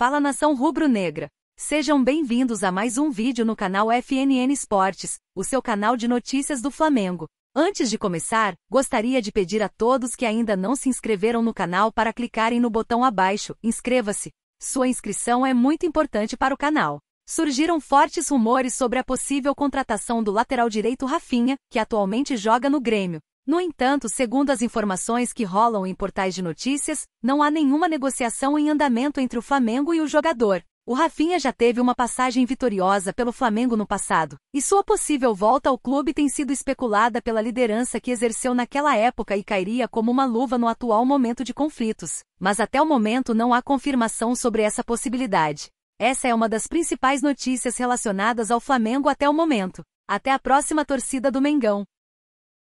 Fala Nação Rubro-Negra! Sejam bem-vindos a mais um vídeo no canal FNN Esportes, o seu canal de notícias do Flamengo. Antes de começar, gostaria de pedir a todos que ainda não se inscreveram no canal para clicarem no botão abaixo, inscreva-se. Sua inscrição é muito importante para o canal. Surgiram fortes rumores sobre a possível contratação do lateral direito Rafinha, que atualmente joga no Grêmio. No entanto, segundo as informações que rolam em portais de notícias, não há nenhuma negociação em andamento entre o Flamengo e o jogador. O Rafinha já teve uma passagem vitoriosa pelo Flamengo no passado, e sua possível volta ao clube tem sido especulada pela liderança que exerceu naquela época e cairia como uma luva no atual momento de conflitos. Mas até o momento não há confirmação sobre essa possibilidade. Essa é uma das principais notícias relacionadas ao Flamengo até o momento. Até a próxima torcida do Mengão.